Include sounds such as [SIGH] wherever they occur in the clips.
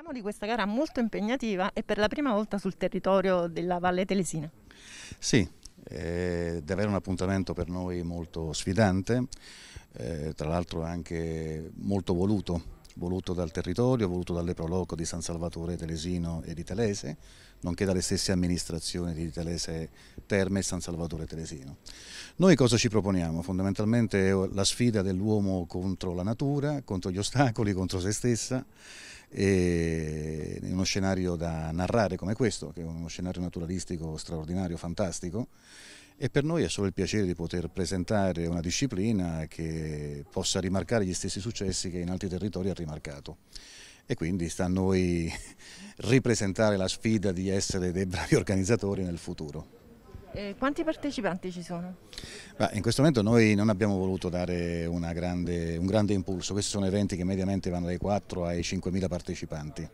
Parliamo di questa gara molto impegnativa e per la prima volta sul territorio della Valle Telesina. Sì, è davvero un appuntamento per noi molto sfidante, eh, tra l'altro anche molto voluto, voluto dal territorio, voluto dalle dall'Eproloco di San Salvatore Telesino e di Telese, nonché dalle stesse amministrazioni di Telese Terme e San Salvatore Telesino. Noi cosa ci proponiamo? Fondamentalmente è la sfida dell'uomo contro la natura, contro gli ostacoli, contro se stessa e in uno scenario da narrare come questo, che è uno scenario naturalistico straordinario, fantastico e per noi è solo il piacere di poter presentare una disciplina che possa rimarcare gli stessi successi che in altri territori ha rimarcato e quindi sta a noi [LAUGHS] ripresentare la sfida di essere dei bravi organizzatori nel futuro. E quanti partecipanti ci sono? Beh, in questo momento noi non abbiamo voluto dare grande, un grande impulso, questi sono eventi che mediamente vanno dai 4 ai 5.000 partecipanti.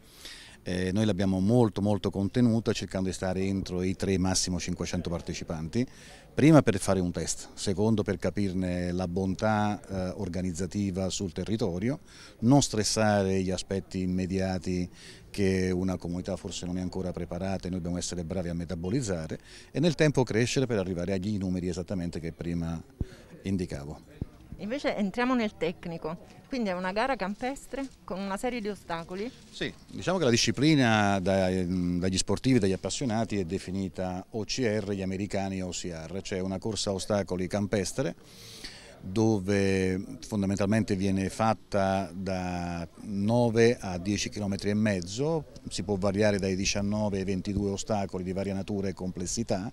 Eh, noi l'abbiamo molto molto contenuta cercando di stare entro i 3 massimo 500 partecipanti, prima per fare un test, secondo per capirne la bontà eh, organizzativa sul territorio, non stressare gli aspetti immediati che una comunità forse non è ancora preparata e noi dobbiamo essere bravi a metabolizzare e nel tempo crescere per arrivare agli numeri esattamente che prima indicavo. Invece entriamo nel tecnico, quindi è una gara campestre con una serie di ostacoli. Sì, diciamo che la disciplina dai, dagli sportivi, dagli appassionati è definita OCR, gli americani OCR, cioè una corsa a ostacoli campestre dove fondamentalmente viene fatta da 9 a 10 km e mezzo, si può variare dai 19 ai 22 ostacoli di varia natura e complessità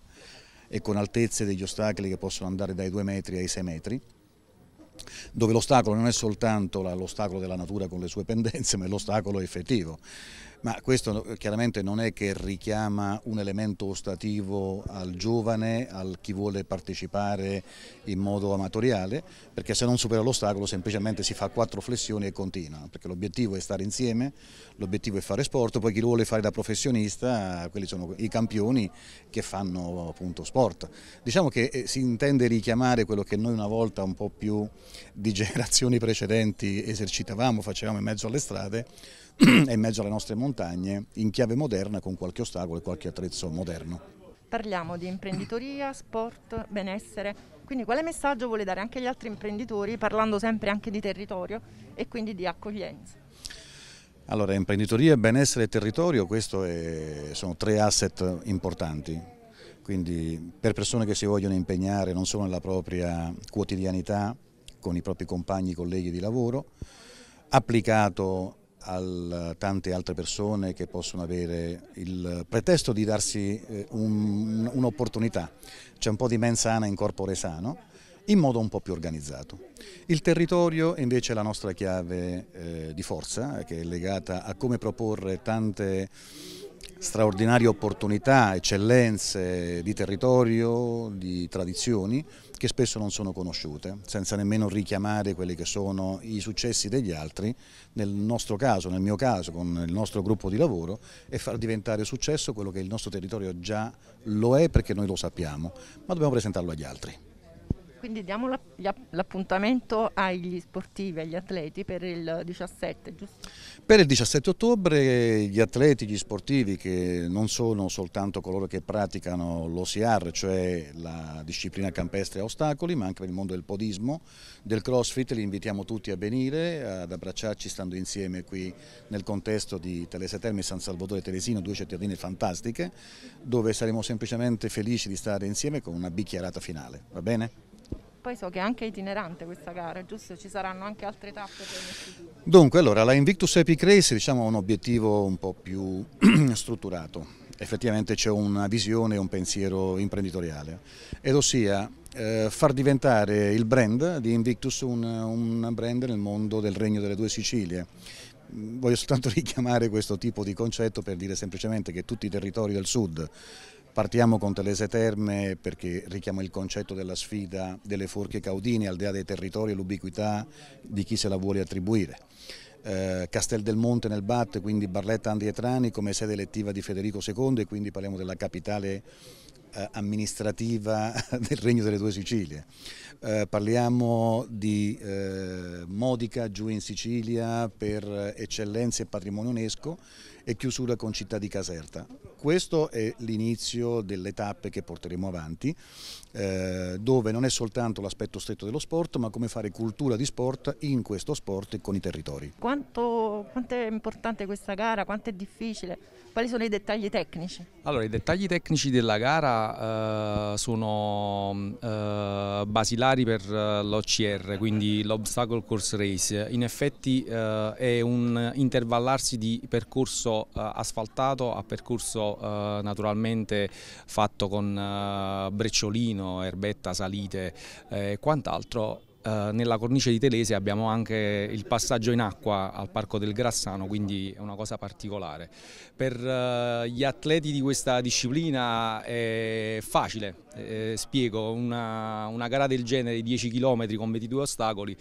e con altezze degli ostacoli che possono andare dai 2 metri ai 6 metri dove l'ostacolo non è soltanto l'ostacolo della natura con le sue pendenze, [LAUGHS] ma è l'ostacolo effettivo. Ma questo chiaramente non è che richiama un elemento ostativo al giovane, al chi vuole partecipare in modo amatoriale, perché se non supera l'ostacolo semplicemente si fa quattro flessioni e continua, perché l'obiettivo è stare insieme, l'obiettivo è fare sport, poi chi lo vuole fare da professionista, quelli sono i campioni che fanno appunto sport. Diciamo che eh, si intende richiamare quello che noi una volta un po' più di [LAUGHS] generazioni precedenti esercitavamo, facevamo in mezzo alle strade, e [CLEARS THROAT] in mezzo alle nostre montagne in chiave moderna con qualche ostacolo e qualche attrezzo moderno. Parliamo di imprenditoria, sport, benessere, quindi quale messaggio vuole dare anche agli altri imprenditori parlando sempre anche di territorio e quindi di accoglienza? Allora, imprenditoria, benessere e territorio, questi sono tre asset importanti quindi per persone che si vogliono impegnare non solo nella propria quotidianità con i propri compagni, colleghi di lavoro, applicato a tante altre persone che possono avere il pretesto di darsi eh, un'opportunità. Un C'è un po' di mensana in corpore sano, in modo un po' più organizzato. Il territorio invece è la nostra chiave eh, di forza, eh, che è legata a come proporre tante straordinarie opportunità, eccellenze di territorio, di tradizioni che spesso non sono conosciute, senza nemmeno richiamare quelli che sono i successi degli altri, nel nostro caso, nel mio caso, con il nostro gruppo di lavoro e far diventare successo quello che il nostro territorio già lo è perché noi lo sappiamo, ma dobbiamo presentarlo agli altri. Quindi diamo l'appuntamento agli sportivi, agli atleti per il 17, giusto? Per il 17 ottobre gli atleti, gli sportivi che non sono soltanto coloro che praticano l'OCR, cioè la disciplina campestre a ostacoli, ma anche per il mondo del podismo, del crossfit, li invitiamo tutti a venire, ad abbracciarci stando insieme qui nel contesto di Telese Terme San Salvatore Telesino, due cittadine fantastiche, dove saremo semplicemente felici di stare insieme con una bicchierata finale, va bene? Poi so che è anche itinerante questa gara, giusto? Ci saranno anche altre tappe Dunque, allora, la Invictus Epic Race diciamo, ha un obiettivo un po' più [CLEARS THROAT] strutturato. Effettivamente c'è una visione e un pensiero imprenditoriale, ed ossia eh, far diventare il brand di Invictus un, un brand nel mondo del Regno delle Due Sicilie mm, voglio soltanto [LAUGHS] richiamare questo tipo di concetto per dire semplicemente che tutti i territori del sud Partiamo con Telese Terme perché richiama il concetto della sfida delle forche caudine aldea dei territori e l'ubiquità di chi se la vuole attribuire. Eh, Castel del Monte nel Bat, quindi Barletta Andrietrani come sede elettiva di Federico II e quindi parliamo della capitale eh, amministrativa [LAUGHS] del Regno delle Due Sicilie. Eh, parliamo di Modica giù in Sicilia per eccellenze e patrimonio UNESCO e chiusura con Città di Caserta. Questo è l'inizio delle tappe che porteremo avanti, eh, dove non è soltanto l'aspetto stretto dello sport, ma come fare cultura di sport in questo sport e con i territori. Quanto, quanto è importante questa gara, quanto è difficile, quali sono i dettagli tecnici? Allora, i dettagli tecnici della gara eh, sono mm, eh, basilari per eh, l'OCR, quindi l'Obstacle Course Race. In effetti eh, è un intervallarsi di percorso eh, percorso asfaltato a percorso naturalmente fatto con eh, brecciolino, erbetta, salite eh, e quant'altro nella cornice di Telese abbiamo anche il passaggio in acqua al Parco del Grassano, quindi è una cosa particolare. Per gli atleti di questa disciplina è facile, eh, spiego, una, una gara del genere, di 10 km con 22 ostacoli,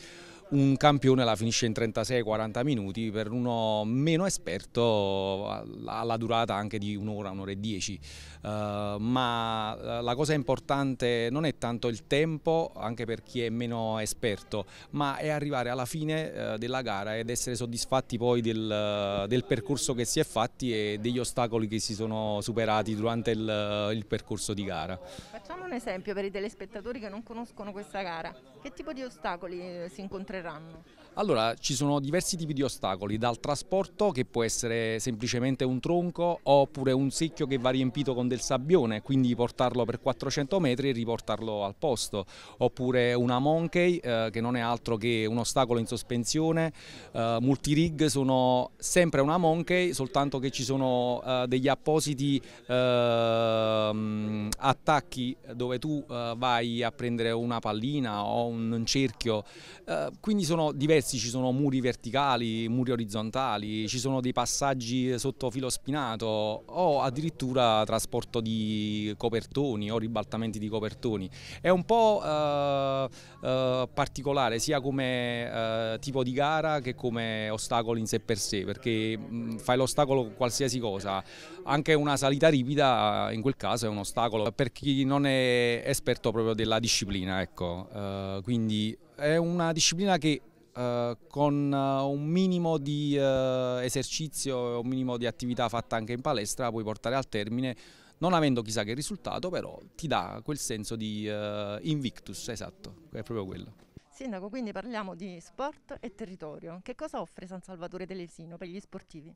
un campione la finisce in 36-40 minuti, per uno meno esperto alla durata anche di un'ora, un'ora e dieci. Uh, ma eh, la cosa importante non è tanto il tempo, anche per chi è meno esperto, ma è arrivare alla fine uh, della gara ed essere soddisfatti poi del, uh, del, percorso che si è fatti e degli ostacoli che si sono superati durante il, il percorso di gara. Facciamo un esempio per i telespettatori che non conoscono questa gara. Che tipo di ostacoli si incontreranno? lavoreranno. Allora, ci sono diversi tipi di ostacoli, dal trasporto che può essere semplicemente un tronco oppure un secchio che va riempito con del sabbione, quindi portarlo per 400 metri e riportarlo al posto, oppure una monkey eh, che non è altro che un ostacolo in sospensione, eh, multirig sono sempre una monkey, soltanto che ci sono eh, degli appositi ehm, attacchi dove tu eh, vai a prendere una pallina o un cerchio, eh, quindi sono diversi diversi, ci sono muri verticali, muri orizzontali, ci sono dei passaggi sotto filo spinato o addirittura trasporto di copertoni o ribaltamenti di copertoni. È un po' eh, eh, particolare sia come eh, tipo di gara che come ostacolo in sé per sé, perché mh, mm, fai l'ostacolo con qualsiasi cosa, anche una salita ripida in quel caso è un ostacolo per chi non è esperto proprio della disciplina, ecco. Eh, quindi è una disciplina che eh, con eh, un minimo di eh, esercizio, un minimo di attività fatta anche in palestra la puoi portare al termine non avendo chissà che risultato, però ti dà quel senso di uh, invictus, esatto, è proprio quello. Sindaco, quindi parliamo di sport e territorio. Che cosa offre San Salvatore dell'Esino per gli sportivi?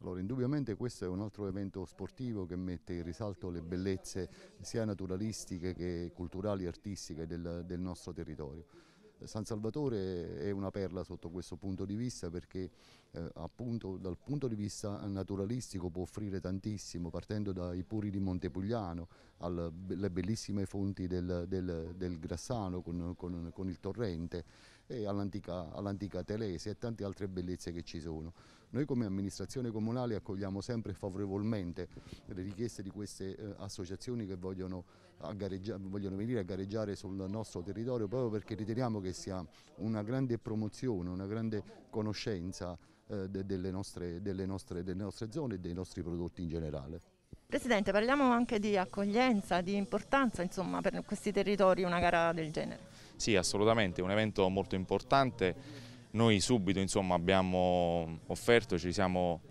Allora, indubbiamente questo è un altro evento sportivo che mette in risalto le bellezze sia naturalistiche che culturali e artistiche del, del nostro territorio. San Salvatore è una perla sotto questo punto di vista perché eh, appunto dal punto di vista naturalistico può offrire tantissimo partendo dai puri di Montepugliano alle bellissime fonti del, del, del Grassano con, con, con, il torrente e all'antica all Telese e tante altre bellezze che ci sono. Noi come amministrazione comunale accogliamo sempre favorevolmente le richieste di queste eh, associazioni che vogliono, vogliono venire a gareggiare sul nostro territorio proprio perché riteniamo che sia una grande promozione, una grande conoscenza eh, de, delle, nostre, delle, nostre, delle nostre zone e dei nostri prodotti in generale. Presidente, parliamo anche di accoglienza, di importanza insomma, per questi territori una gara del genere. Sì, assolutamente, è un evento molto importante. Noi subito insomma, abbiamo offerto, ci siamo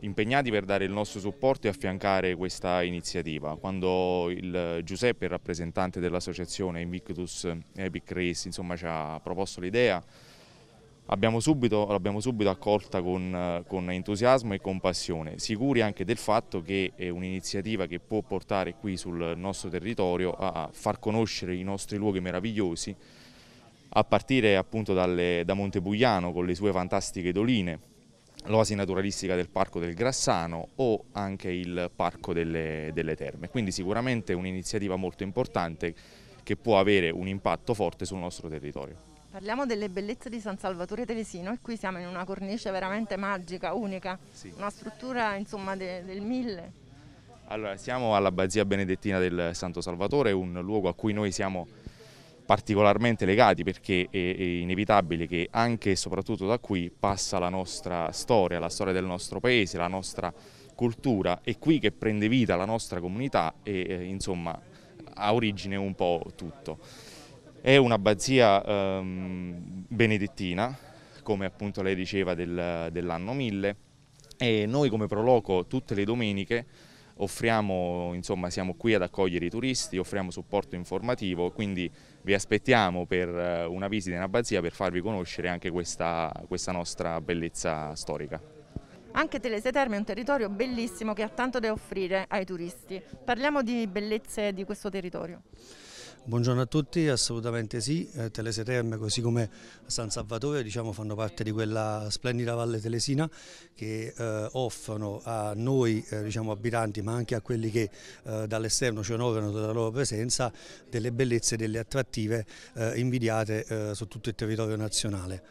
impegnati per dare il nostro supporto e affiancare questa iniziativa. Quando il Giuseppe, il rappresentante dell'associazione Invictus Epic Race, insomma, ci ha proposto l'idea, L'abbiamo subito, subito, accolta con, con, entusiasmo e con passione, sicuri anche del fatto che è un'iniziativa che può portare qui sul nostro territorio a far conoscere i nostri luoghi meravigliosi, a partire appunto dalle, da Montebugliano con le sue fantastiche doline, l'oasi naturalistica del Parco del Grassano o anche il Parco delle, delle Terme. Quindi sicuramente un'iniziativa molto importante che può avere un impatto forte sul nostro territorio. Parliamo delle bellezze di San Salvatore Telesino e qui siamo in una cornice veramente magica, unica, sì. una struttura insomma de, del mille. Allora, siamo all'abbazia benedettina del Santo Salvatore, un luogo a cui noi siamo particolarmente legati perché è, è inevitabile che anche e soprattutto da qui passa la nostra storia, la storia del nostro paese, la nostra cultura, è qui che prende vita la nostra comunità e eh, insomma ha origine un po' tutto. È un'abbazia ehm, benedettina, come appunto lei diceva del, dell'anno 1000 e noi come Proloco tutte le domeniche offriamo, insomma siamo qui ad accogliere i turisti, offriamo supporto informativo, quindi vi aspettiamo per eh, una visita in abbazia per farvi conoscere anche questa, questa nostra bellezza storica. Anche Telese Terme è un territorio bellissimo che ha tanto da offrire ai turisti. Parliamo di bellezze di questo territorio. Buongiorno a tutti, assolutamente sì, eh, Telese Terme così come San Salvatore diciamo, fanno parte di quella splendida valle telesina che eh, offrono a noi eh, diciamo, abitanti ma anche a quelli che eh, dall'esterno ci onorano della loro presenza delle bellezze e delle attrattive eh, invidiate eh, su tutto il territorio nazionale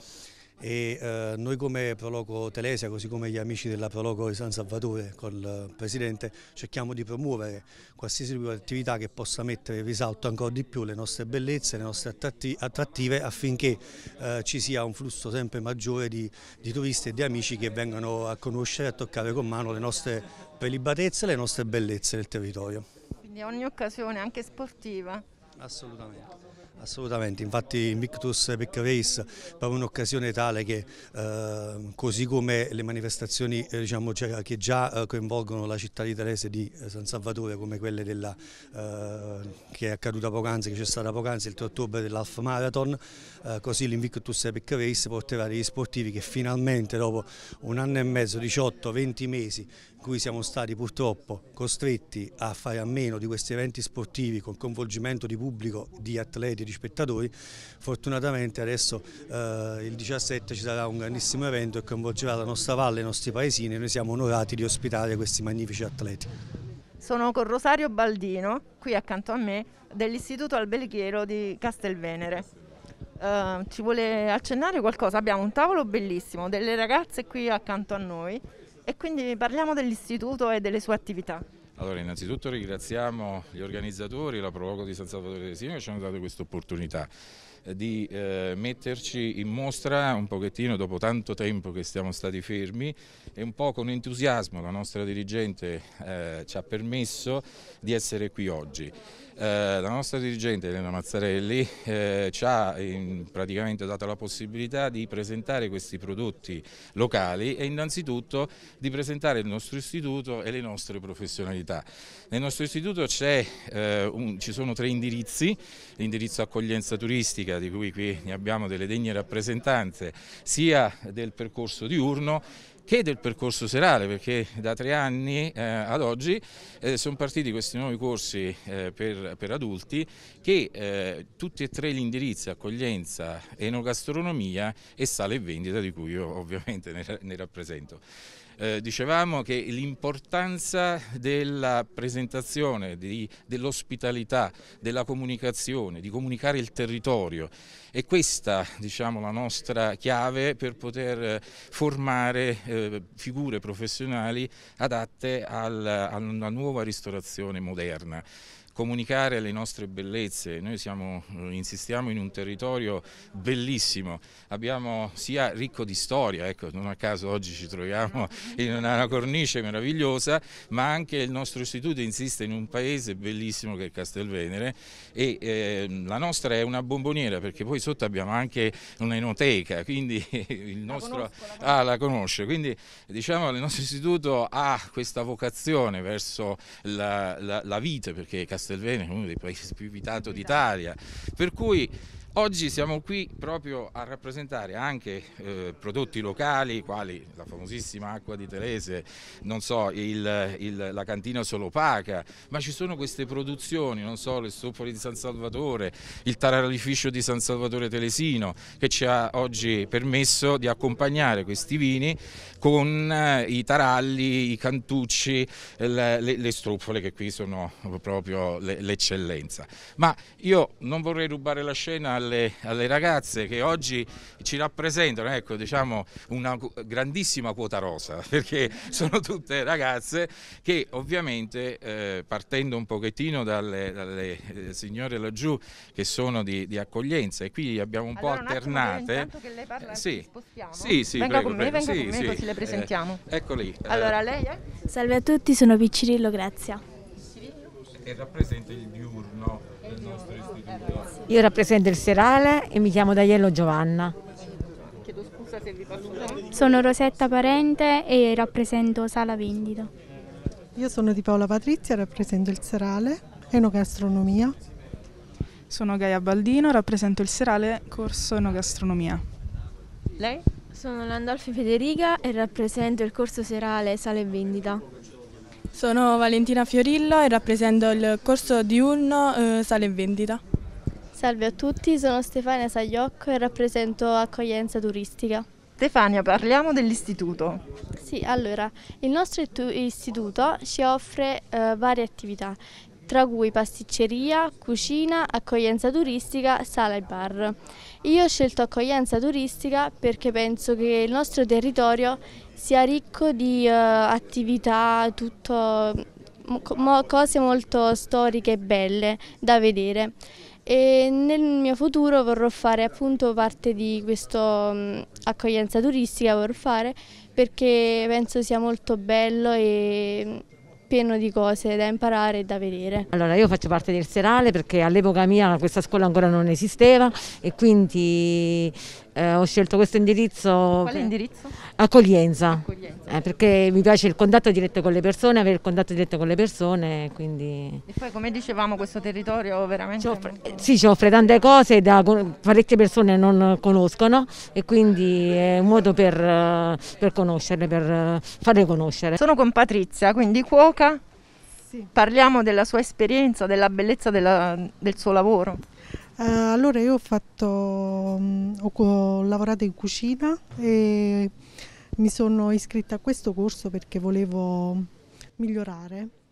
e eh, noi come Proloco Telesia, così come gli amici della Proloco di San Salvatore col eh, Presidente, cerchiamo di promuovere qualsiasi attività che possa mettere in risalto ancora di più le nostre bellezze, le nostre attrattive affinché eh, ci sia un flusso sempre maggiore di, di turisti e di amici che vengano a conoscere e a toccare con mano le nostre prelibatezze e le nostre bellezze del territorio. Quindi ogni occasione, anche sportiva. Assolutamente. Assolutamente, infatti Invictus Pec Race è proprio un'occasione tale che eh, così come le manifestazioni eh, diciamo, cioè, che già eh, coinvolgono la città di Telese di eh, San Salvatore come quelle della, eh, che è accaduta poc'anzi, che c'è stata poc'anzi il 3 ottobre dell'Half Marathon, eh, così l'Invictus Pec Race porterà degli sportivi che finalmente dopo un anno e mezzo, 18-20 mesi cui siamo stati purtroppo costretti a fare a meno di questi eventi sportivi con coinvolgimento di pubblico, di atleti e di spettatori, fortunatamente adesso eh, il 17 ci sarà un grandissimo evento che coinvolgerà la nostra valle, i nostri paesini e noi siamo onorati di ospitare questi magnifici atleti. Sono con Rosario Baldino, qui accanto a me, dell'Istituto Albelchiero di Castelvenere. Uh, ci vuole accennare qualcosa? Abbiamo un tavolo bellissimo, delle ragazze qui accanto a noi e quindi parliamo dell'istituto e delle sue attività. Allora, innanzitutto ringraziamo gli organizzatori, la Prologo di San Salvatore del Sino che ci hanno dato questa opportunità eh, di eh, metterci in mostra un pochettino dopo tanto tempo che siamo stati fermi e un po' con entusiasmo la nostra dirigente eh, ci ha permesso di essere qui oggi. Eh, la nostra dirigente Elena Mazzarelli eh, ci ha in, praticamente dato la possibilità di presentare questi prodotti locali e innanzitutto di presentare il nostro istituto e le nostre professionalità. Nel nostro istituto eh, un, ci sono tre indirizzi, l'indirizzo accoglienza turistica di cui qui ne abbiamo delle degne rappresentanze sia del percorso diurno che del percorso serale, perché da tre anni eh, ad oggi eh, sono partiti questi nuovi corsi eh, per, per, adulti che eh, tutti e tre gli indirizzi, accoglienza, enogastronomia e sale e vendita, di cui io ovviamente ne, ne rappresento. Eh, dicevamo che l'importanza della presentazione, dell'ospitalità, della comunicazione, di comunicare il territorio è questa diciamo, la nostra chiave per poter eh, formare eh, figure professionali adatte al, a nuova ristorazione moderna comunicare le nostre bellezze. Noi siamo, eh, insistiamo in un territorio bellissimo, abbiamo sia ricco di storia, ecco, non a caso oggi ci troviamo [LAUGHS] in una cornice meravigliosa, ma anche il nostro istituto insiste in un paese bellissimo che è Castelvenere e eh, la nostra è una bomboniera perché poi sotto abbiamo anche un'enoteca, quindi [LAUGHS] il nostro... La conosco, la ah, conosco. Ah, la conosce, quindi diciamo il nostro istituto ha questa vocazione verso la, la, la vita perché Castelvenere Castelvene è uno dei paesi più abitati d'Italia, per cui Oggi siamo qui proprio a rappresentare anche eh, prodotti locali, quali la famosissima acqua di Terese, non so, il, il, la cantina solo opaca, ma ci sono queste produzioni, non so, le stoppole di San Salvatore, il taralificio di San Salvatore Telesino, che ci ha oggi permesso di accompagnare questi vini con eh, i taralli, i cantucci, le, le, le struffole che qui sono proprio l'eccellenza. Le, ma io non vorrei rubare la scena alle, alle ragazze che oggi ci rappresentano ecco, diciamo, una grandissima quota rosa, [LAUGHS] perché sono tutte ragazze che ovviamente eh, partendo un pochettino dalle, dalle eh, signore laggiù che sono di, di, accoglienza e qui abbiamo un allora, po' alternate. Un che lei parla, eh, sì. sì, sì, venga prego, con me, venga sì, con me così le eh, presentiamo. ecco lì. Eh. Allora, lei è? Salve a tutti, sono Piccirillo Grazia. Piccirillo? E rappresenta il diurno del nostro istituto. Io rappresento il Serale e mi chiamo Daiello Giovanna. Sono Rosetta Parente e rappresento Sala Vendita. Io sono di Paola Patrizia, rappresento il Serale, Enogastronomia. Sono Gaia Baldino, rappresento il Serale, corso Enogastronomia. Lei? Sono Landolfi Federica e rappresento il corso serale Sale e Vendita. Sono Valentina Fiorillo e rappresento il corso diurno eh, Sale e Vendita. Salve a tutti, sono Stefania Sagliocco e rappresento accoglienza turistica. Stefania, parliamo dell'istituto. Sì, allora, il nostro istituto ci offre eh, varie attività, tra cui pasticceria, cucina, accoglienza turistica, sala e bar. Io ho scelto accoglienza turistica perché penso che il nostro territorio sia ricco di uh, attività, tutto, mm, mo cose molto storiche e belle da vedere. E nel mio futuro vorrò fare appunto parte di questa mm, accoglienza turistica, vorrò fare perché penso sia molto bello e mm, pieno di cose da imparare e da vedere. Allora io faccio parte del serale perché all'epoca mia questa scuola ancora non esisteva e quindi eh, ho scelto questo indirizzo. Quale indirizzo? Accoglienza. Accoglienza. Eh, perché mi piace il contatto diretto con le persone, avere il contatto diretto con le persone. Quindi... E poi come dicevamo questo territorio veramente... Ci offre, molto... Eh, sì, ci offre tante cose da parecchie persone non conoscono e quindi è un modo per, eh, per conoscerle, per eh, farle conoscere. Sono con Patrizia, quindi cuoca. Sì. Parliamo della sua esperienza, della bellezza della, del suo lavoro. Uh, allora io ho, fatto, mm, ho, lavorato in cucina e mi sono iscritta a questo corso perché volevo migliorare